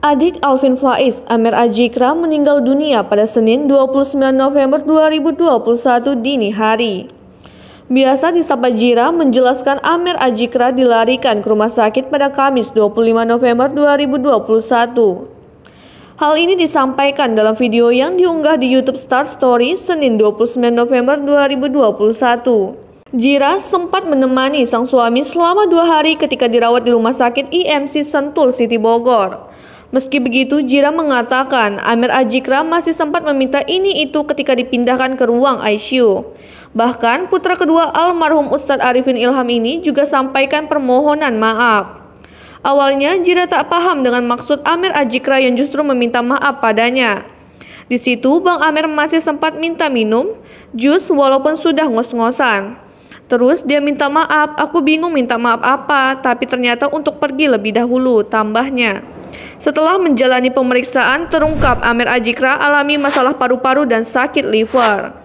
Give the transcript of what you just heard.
Adik Alvin Faiz, Amir Ajikra meninggal dunia pada Senin 29 November 2021 dini hari. Biasa disapa Jira menjelaskan Amir Ajikra dilarikan ke rumah sakit pada Kamis 25 November 2021. Hal ini disampaikan dalam video yang diunggah di YouTube Star Story Senin 29 November 2021. Jira sempat menemani sang suami selama dua hari ketika dirawat di rumah sakit IMC Sentul City Bogor. Meski begitu, Jira mengatakan Amir Ajikra masih sempat meminta ini itu ketika dipindahkan ke ruang ICU. Bahkan putra kedua almarhum Ustadz Arifin Ilham ini juga sampaikan permohonan maaf. Awalnya Jira tak paham dengan maksud Amir Ajikra yang justru meminta maaf padanya. Di situ Bang Amir masih sempat minta minum jus walaupun sudah ngos-ngosan. Terus dia minta maaf, aku bingung minta maaf apa, tapi ternyata untuk pergi lebih dahulu, tambahnya. Setelah menjalani pemeriksaan, terungkap Amir Ajikra alami masalah paru-paru dan sakit liver.